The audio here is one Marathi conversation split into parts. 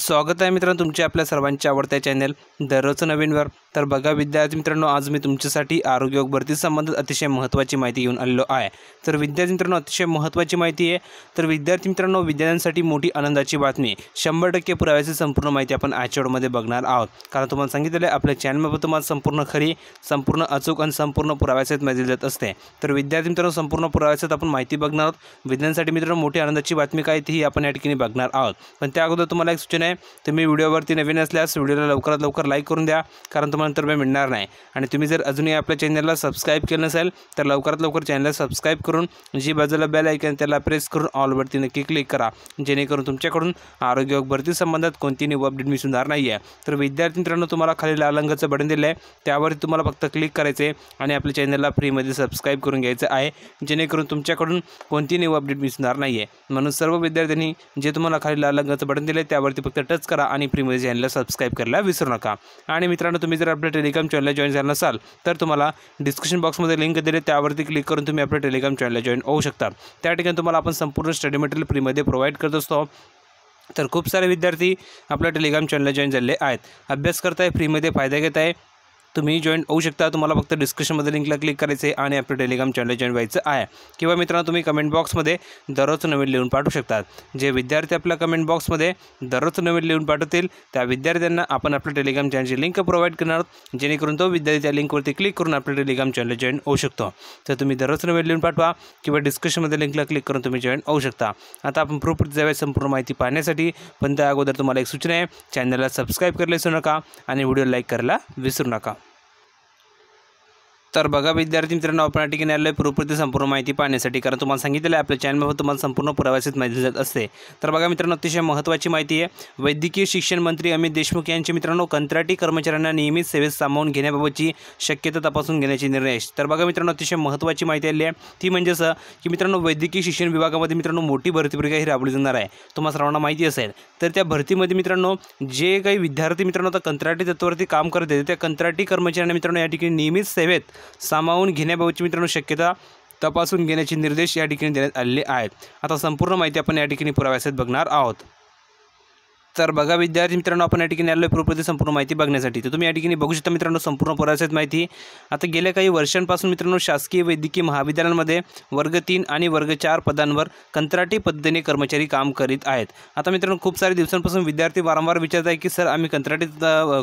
स्वागत आहे मित्रांनो तुमचे आपल्या सर्वांचे आवडत्या चॅनल दररोज नवीनवर तर बघा विद्यार्थी मित्रांनो आज मी तुमच्यासाठी आरोग्य भरती संबंधित अतिशय महत्त्वाची माहिती घेऊन आलेलो आहे तर विद्यार्थी मित्रांनो अतिशय महत्त्वाची माहिती आहे तर विद्यार्थी मित्रांनो विद्यार्थ्यांसाठी मोठी आनंदाची बातमी शंभर टक्के पुराव्याची संपूर्ण माहिती आपण आजच्या बघणार आहोत कारण तुम्हाला सांगितलेलं आहे आपल्या चॅनलमध्ये तुम्हाला संपूर्ण खरी संपूर्ण अचूक आणि संपूर्ण पुराव्यासहित माहिती देत असते तर विद्यार्थी मित्रांनो संपूर्ण पुराव्यासहित आपण माहिती बघणार आहोत विद्यार्थ्यांसाठी मित्रांनो मोठी आनंदाची बातमी काय ती आपण या ठिकाणी बघणार आहोत पण त्या अगोदर तुम्हाला एक सूचना नाही तुम्ही व्हिडिओवरती नवीन असल्यास व्हिडिओला लवकरात लवकर लाईक करून द्या कारण तुम्हाला तर मिळणार नाही आणि तुम्ही जर अजूनही आपल्या चॅनलला सबस्क्राईब केलं नसेल तर लवकरात लवकर चॅनलला सबस्क्राईब करून जी बाजूला बेल ऐकन त्याला प्रेस करून ऑलवरती नक्की क्लिक करा जेणेकरून तुमच्याकडून आरोग्य भरती संबंधात कोणती न्यू अपडेट मिस होणार नाही आहे तर विद्यार्थी मित्रांनो तुम्हाला खाली लाल रंगाचं बटन दिलं आहे त्यावरती तुम्हाला फक्त क्लिक करायचं आहे आणि आपल्या चॅनलला फ्रीमध्ये सबस्क्राईब करून घ्यायचं आहे जेणेकरून तुमच्याकडून कोणती न्यू अपडेट मिस नाही आहे म्हणून सर्व विद्यार्थ्यांनी जे तुम्हाला खाली लाल रंगाचं बटन दिलं आहे त्यावरती फक्त टच करा आणि फ्रीमध्ये चॅनलला सबस्क्राईब करायला विसरू नका आणि मित्रांनो तुम्ही जर आपल्या टेलिग्राम चॅनलला जॉईन झाला नसाल तर तुम्हाला डिस्क्रिप्शन बॉक्समध्ये लिंक दिली त्यावरती क्लिक करून तुम्ही आपल्या टेलिग्राम चॅनलला जॉईन होऊ शकता त्या ठिकाणी तुम्हाला आपण संपूर्ण स्टडी मटेरियल फ्रीमध्ये प्रोव्हाइड करत असतो तर खूप सारे विद्यार्थी आपल्या टेलिग्राम चॅनलला जॉईन झाले आहेत अभ्यास करताय फ्रीमध्ये फायदा घेत आहे तुम्ही जॉईन होऊ शकता तुम्हाला फक्त डिस्क्रिप्शनमध्ये लिंकला क्लिक करायचं आहे आणि आपलं टेलिग्राम चॅनल जॉईन व्हायचं आहे किंवा मित्रांनो तुम्ही कमेंट बॉक्समध्ये दररोज नवीन लिहून पाठवू शकतात जे विद्यार्थी आपल्या कमेंट बॉक्समध्ये दररोज नवीन लिहून पाठवतील त्या विद्यार्थ्यांना आपण आपल्या टेलिग्राम चॅनलची लिंक प्रोव्हाइड करणार जेणेकरून तो विद्यार्थी त्या लिंकवरती क्लिक करून आपलं टेलिग्राम चॅनल जॉईन होऊ शकतो तर तुम्ही दररोज नवीन लिहून पाठवा किंवा डिस्क्रिप्शनमध्ये लिंकला क्लिक करून तुम्ही जॉईन होऊ शकता आता आपण प्रूफ जावे संपूर्ण माहिती पाहण्यासाठी पण त्या अगोदर तुम्हाला एक सूचना आहे चॅनलला सबस्क्राईब करायला विसरू नका आणि व्हिडिओ लाईक करायला विसरू नका तर बघा विद्यार्थी मित्रांनो आपण ठिकाणी आहे पूर्वप्रती संपूर्ण माहिती पाहण्यासाठी कारण तुम्हाला सांगितलेलं आहे आपल्या चॅनलवर तुम्हाला संपूर्ण पुराव्यासित माहिती जात असते तर बघा मित्रांनो अतिशय महत्त्वाची माहिती आहे वैद्यकीय शिक्षण मंत्री अमित देशमुख यांचे मित्रांनो कंत्राटी कर्मचाऱ्यांना नियमित सेवेत सामावून घेण्याबाबतची शक्यता तपासून घेण्याचे निर्णय तर बघा मित्रांनो अतिशय महत्त्वाची माहिती आली आहे ती म्हणजे असं की मित्रांनो वैद्यकीय शिक्षण विभागामध्ये मित्रांनो मोठी भरती प्रक्रिया ही राबवली जाणार आहे तुम्हाला सर्वांना माहिती असेल तर त्या भरतीमध्ये मित्रांनो जे काही विद्यार्थी मित्रांनो आता कंत्राटी तत्वावरती काम करत आहेत त्या कंत्राटी कर्मचाऱ्यांना मित्रांनो या ठिकाणी नियमित सेवेत सामावून घेण्याबाबतची मित्रांनो शक्यता तपासून घेण्याचे निर्देश या ठिकाणी देण्यात आलेले आहेत आता संपूर्ण माहिती आपण या ठिकाणी पुराव्यासाठी बघणार आहोत तर बघा विद्यार्थी मित्रांनो आपण या ठिकाणी आलो प्रूफमध्ये संपूर्ण माहिती बघण्यासाठी तर तुम्ही या ठिकाणी बघू शकता मित्रांनो संपूर्ण परिसरात माहिती आता गेल्या काही वर्षांपासून मित्रांनो शासकीय वैद्यकीय महाविद्यालयांमध्ये वर्ग तीन आणि वर्ग चार पदांवर कंत्राटी पद्धतीने कर्मचारी काम करीत आहेत आता मित्रांनो खूप सारे दिवसांपासून विद्यार्थी वारंवार विचारत आहे की सर आम्ही कंत्राटी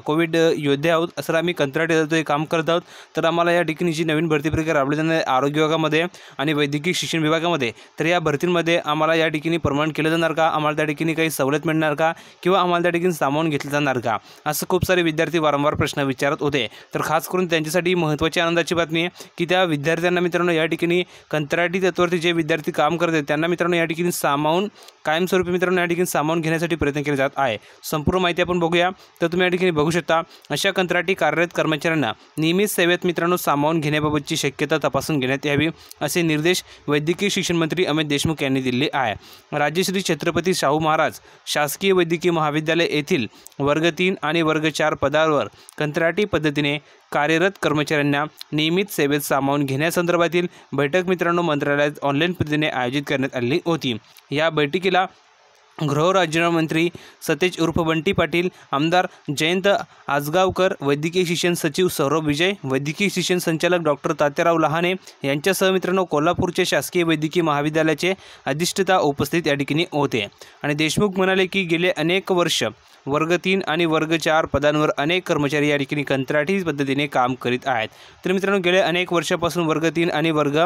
कोविड योद्धे आहोत सर आम्ही कंत्राटी काम करत आहोत तर आम्हाला या ठिकाणी जी नवीन भरती प्रक्रिया राबली जाणार आरोग्य विभागामध्ये आणि वैद्यकीय शिक्षण विभागामध्ये तर या भरतींमध्ये आम्हाला या ठिकाणी प्रमाण केलं जाणार का आम्हाला त्या ठिकाणी काही सवलत मिळणार का किंवा आम्हाला त्या ठिकाणी सामावून घेतलं जाणार का असं खूप सारे विद्यार्थी वारंवार प्रश्न विचारत होते तर खास करून त्यांच्यासाठी महत्त्वाची आनंदाची बातमी आहे की त्या विद्यार्थ्यांना मित्रांनो या ठिकाणी कंत्राटी तत्वावरती जे विद्यार्थी काम करत आहेत त्यांना मित्रांनो या ठिकाणी सामावून कायमस्वरूपी मित्रांनो या ठिकाणी सामावून घेण्यासाठी प्रयत्न केले जात आहे संपूर्ण माहिती आपण बघूया तर तुम्ही या ठिकाणी बघू शकता अशा कंत्राटी कार्यरत कर्मचाऱ्यांना नियमित सेवेत मित्रांनो सामावून घेण्याबाबतची शक्यता तपासून घेण्यात यावी असे निर्देश वैद्यकीय शिक्षण मंत्री अमित देशमुख यांनी दिले आहे राज्यश्री छत्रपती शाहू महाराज शासकीय वैद्यकीय वैद्यकीय महाविद्यालय येथील वर्ग तीन आणि वर्ग चार पदावर कंत्राटी पद्धतीने कार्यरत कर्मचाऱ्यांना नियमित सेवेत सामावून घेण्यासंदर्भातील बैठक मित्रांनो मंत्रालयात ऑनलाईन पद्धतीने आयोजित करण्यात आली होती या बैठकीला गृहराज्यमंत्री सतेज उर्फ बंटी पाटील आमदार जयंत आजगावकर वैद्यकीय शिक्षण सचिव सौरभ विजय वैद्यकीय शिक्षण संचालक डॉक्टर तात्याराव लहाने यांच्यासह मित्रांनो कोल्हापूरचे शासकीय वैद्यकीय महाविद्यालयाचे अधिष्ठता उपस्थित या ठिकाणी होते आणि देशमुख म्हणाले की गेले अनेक वर्ष वर्ग तीन आणि वर्ग चार पदांवर अनेक कर्मचारी या ठिकाणी कंत्राटी पद्धतीने काम करीत आहेत तर मित्रांनो गेल्या अनेक वर्षापासून वर्ग तीन आणि वर्ग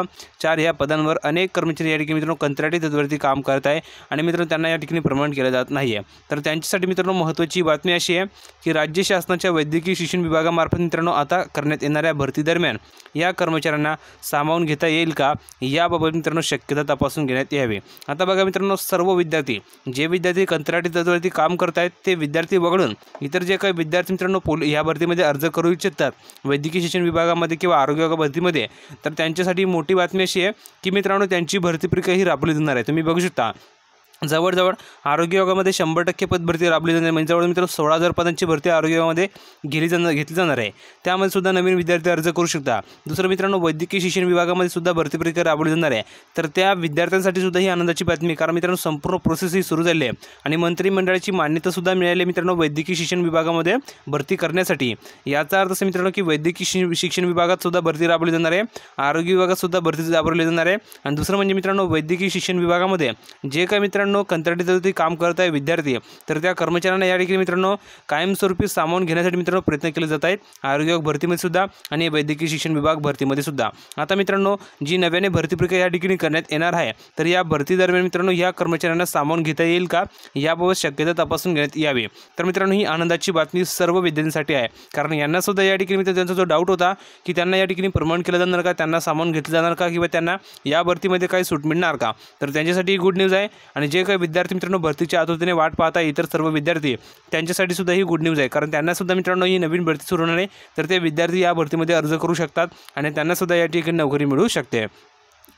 चार या पदांवर अनेक कर्मचारी या ठिकाणी मित्रांनो कंत्राटी तत्वरती काम करत आहे आणि मित्रांनो त्यांना या ठिकाणी प्रमाण केलं जात नाही आहे तर त्यांच्यासाठी मित्रांनो महत्त्वाची बातमी अशी आहे की राज्य शासनाच्या वैद्यकीय शिक्षण विभागामार्फत मित्रांनो आता करण्यात येणाऱ्या भरतीदरम्यान या कर्मचाऱ्यांना सामावून घेता येईल का याबाबत मित्रांनो शक्यता तपासून घेण्यात यावी आता बघा मित्रांनो सर्व विद्यार्थी जे विद्यार्थी कंत्राटी तत्वावरती काम करत आहेत ते विद्यार्थी वगळून इतर जे काही विद्यार्थी मित्रांनो पोल या भरतीमध्ये अर्ज करू इच्छितात वैद्यकीय शिक्षण विभागामध्ये किंवा आरोग्य भरतीमध्ये तर त्यांच्यासाठी मोठी बातमी अशी आहे की मित्रांनो त्यांची भरती प्रक्रिया ही राबवली जाणार आहे तुम्ही बघू शकता जवळजवळ आरोग्य विभागामध्ये शंभर टक्के भरती राबली जाणार आहे म्हणजे जवळ मित्र सोळा हजार पदांची भरती आरोग्य विभागामध्ये घेतली जाणार घेतली जाणार आहे त्यामध्ये सुद्धा नवीन विद्यार्थी अर्ज करू शकता दुसरं मित्रांनो वैद्यकीय शिक्षण विभागामध्ये सुद्धा भरती प्रक्रिया राबवली जाणार आहे तर त्या विद्यार्थ्यांसाठी सुद्धा ही आनंदाची बातमी कारण मित्रांनो संपूर्ण प्रोसेस ही सुरू झाली आहे आणि मंत्रिमंडळाची मान्यतासुद्धा मिळाली आहे मित्रांनो वैद्यकीय शिक्षण विभागामध्ये भरती करण्यासाठी याचा अर्थ असं मित्रांनो की वैद्यकीय शिक्षण विभागात सुद्धा भरती राबवली जाणार आहे आरोग्य विभागात सुद्धा भरती राबवली जाणार आहे आणि दुसरं म्हणजे मित्रांनो वैद्यकीय शिक्षण विभागामध्ये जे काही मित्रांनो मित्रांनो कंत्राटी जर काम करत आहे विद्यार्थी तर त्या कर्मचाऱ्यांना या ठिकाणी मित्रांनो कायमस्वरूपी सामावून घेण्यासाठी मित्रांनो प्रयत्न केले जात आहेत आरोग्य विभाग भरतीमध्ये सुद्धा आणि वैद्यकीय शिक्षण विभाग भरतीमध्ये सुद्धा आता मित्रांनो जी नव्याने भरती प्रक्रिया या ठिकाणी करण्यात येणार आहे तर या भरती दरम्यान मित्रांनो या कर्मचाऱ्यांना सामावून घेता येईल का याबाबत शक्यता तपासून घेण्यात यावी तर मित्रांनो ही आनंदाची बातमी सर्व विद्यार्थ्यांसाठी आहे कारण यांना सुद्धा या ठिकाणी मित्र त्यांचा जो डाऊट होता की त्यांना या ठिकाणी प्रमाण केलं जाणार का त्यांना सामावून घेतलं जाणार का किंवा त्यांना या भरतीमध्ये काही सूट मिळणार का तर त्यांच्यासाठी गुड न्यूज आहे आणि जे काही विद्यार्थी मित्रांनो भरतीच्या आतुरतेने वाट पाहता इतर सर्व विद्यार्थी त्यांच्यासाठी सुद्धा ही गुड न्यूज आहे कारण त्यांना सुद्धा मित्रांनो ही नवीन भरती सुरू होणार आहे तर ते विद्यार्थी या भरतीमध्ये अर्ज करू शकतात आणि त्यांना सुद्धा या ठिकाणी नोकरी मिळू शकते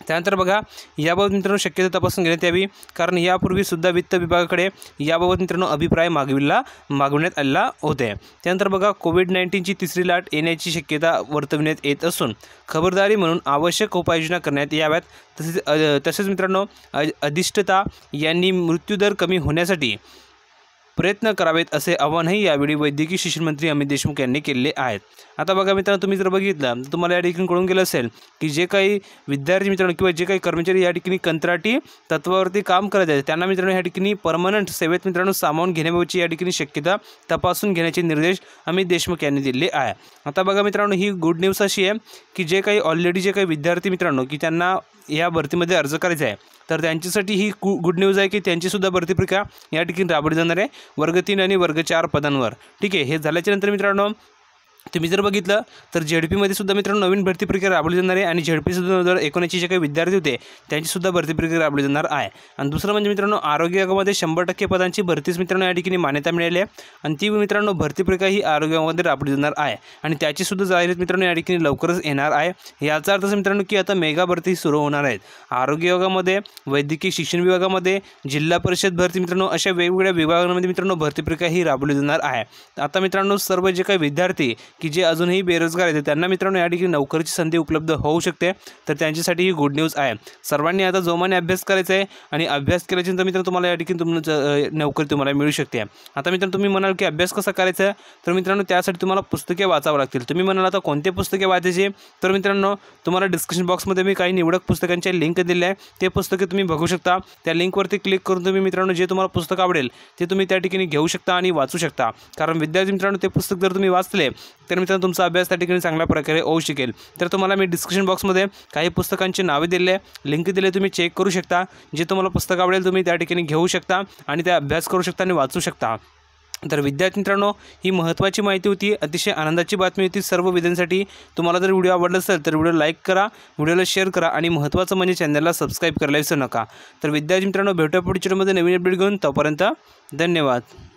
त्यानंतर बघा याबाबत मित्रांनो शक्यता तपासून घेण्यात यावी कारण यापूर्वीसुद्धा वित्त विभागाकडे याबाबत मित्रांनो अभिप्राय मागविला मागविण्यात आलेला होते त्यानंतर बघा कोविड नाईन्टीनची तिसरी लाट येण्याची शक्यता वर्तविण्यात येत असून खबरदारी म्हणून आवश्यक उपाययोजना करण्यात याव्यात तसेच तसेच मित्रांनो अधिष्ठता यांनी मृत्यूदर कमी होण्यासाठी प्रयत्न करावेत असे आवाहनही यावेळी वैद्यकीय शिक्षण मंत्री अमित देशमुख यांनी केले आहेत आता बघा मित्रांनो तुम्ही जर बघितलं तर तुम्हाला या ठिकाणी कळून गेलं असेल की जे काही विद्यार्थी मित्रांनो किंवा जे काही कर्मचारी या ठिकाणी कंत्राटी तत्वावरती काम करत आहेत त्यांना मित्रांनो या ठिकाणी परमनंट सेवेत मित्रांनो सामावून घेण्याबाबतची या ठिकाणी शक्यता तपासून घेण्याचे निर्देश अमित देशमुख यांनी दिले आहे आता बघा मित्रांनो ही गुड न्यूज अशी आहे की जे काही ऑलरेडी जे काही विद्यार्थी मित्रांनो की त्यांना या भरतीमध्ये अर्ज करायचा आहे तर त्यांच्यासाठी ही कु गुड न्यूज आहे की त्यांचीसुद्धा भरती प्रक्रिया या ठिकाणी राबवली जाणार आहे वर्ग तीन आणि वर्ग चार पदांवर ठीक आहे हे झाल्याच्यानंतर मित्रांनो तुम्ही जर बघितलं तर झेडपीमध्ये सुद्धा मित्रांनो नवीन भरती प्रक्रिया राबवली जाणार आहे आणि डी दोन हजार एकोणऐंशी जे काही विद्यार्थी होते त्यांचीसुद्धा भरती प्रक्रिया राबवली जाणार आहे आणि दुसरं म्हणजे मित्रांनो आरोग्य विभागामध्ये शंभर टक्के पदांची भरतीच मित्रांनो या ठिकाणी मान्यता मिळाली आहे आणि ती मित्रांनो भरती प्रक्रिया ही आरोग्य विभागामध्ये राबवली जाणार आहे आणि त्याचीसुद्धा जाहिरात मित्रांनो या ठिकाणी लवकरच येणार आहे याचा अर्थ मित्रांनो की आता मेगा भरती सुरू होणार आहेत आरोग्य विभागामध्ये वैद्यकीय शिक्षण विभागामध्ये जिल्हा परिषद भरती मित्रांनो अशा वेगवेगळ्या विभागांमध्ये मित्रांनो भरती प्रक्रिया ही राबवली जाणार आहे आता मित्रांनो सर्व जे काही विद्यार्थी की जे अजूनही बेरोजगार आहेत त्यांना मित्रांनो या ठिकाणी नोकरीची संधी उपलब्ध होऊ शकते तर त्यांच्यासाठी ही गुड न्यूज आहे सर्वांनी आता जोमाने अभ्यास करायचा आहे आणि अभ्यास केल्याच्यानंतर मित्रांनो तुम्हाला या ठिकाणी तुमचं नोकरी तुम्हाला मिळू शकते आता मित्रांनो तुम्ही म्हणाल की अभ्यास कसा करायचा आहे तर मित्रांनो त्यासाठी तुम्हाला पुस्तके वाचावं लागतील तुम्ही म्हणाल आता कोणते पुस्तके वाचायचे तर मित्रांनो तुम्हाला डिस्क्रिप्शन बॉक्समध्ये मी काही निवडक पुस्तकांचे लिंक दिले आहे ते पुस्तके तुम्ही बघू शकता त्या लिंकवरती क्लिक करून तुम्ही मित्रांनो जे तुम्हाला पुस्तक आवडेल ते तुम्ही त्या ठिकाणी घेऊ शकता आणि वाचू शकता कारण विद्यार्थी मित्रांनो ते पुस्तक जर तुम्ही वाचले तर मित्रांनो तुमचा अभ्यास त्या ठिकाणी चांगल्या प्रकारे होऊ शकेल तर तुम्हाला मी डिस्क्रिप्शन बॉक्समध्ये काही पुस्तकांची नावे दिले लिंक दिले तुम्ही चेक करू शकता जे तुम्हाला पुस्तक आवडेल तुम्ही त्या ठिकाणी घेऊ शकता आणि त्या अभ्यास करू शकता आणि वाचू शकता तर विद्यार्थी मित्रांनो ही महत्त्वाची माहिती होती अतिशय आनंदाची बातमी होती सर्व विद्यांसाठी तुम्हाला जर व्हिडिओ आवडला असेल तर व्हिडिओ लाईक करा व्हिडिओला शेअर करा आणि महत्त्वाचं म्हणजे चॅनलला सबस्क्राईब करायला विसरू नका तर विद्यार्थी मित्रांनो भेटूया पुढच्या मध्ये नवीन अपडेट घेऊन तोपर्यंत धन्यवाद